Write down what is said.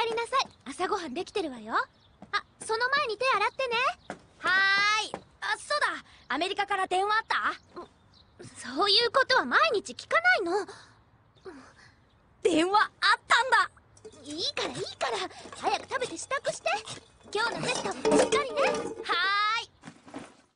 帰りなさい朝ごはんできてるわよあその前に手洗ってねはーいあそうだアメリカから電話あったそういうことは毎日聞かないの電話あったんだいいからいいから早く食べて支度して今日のテスト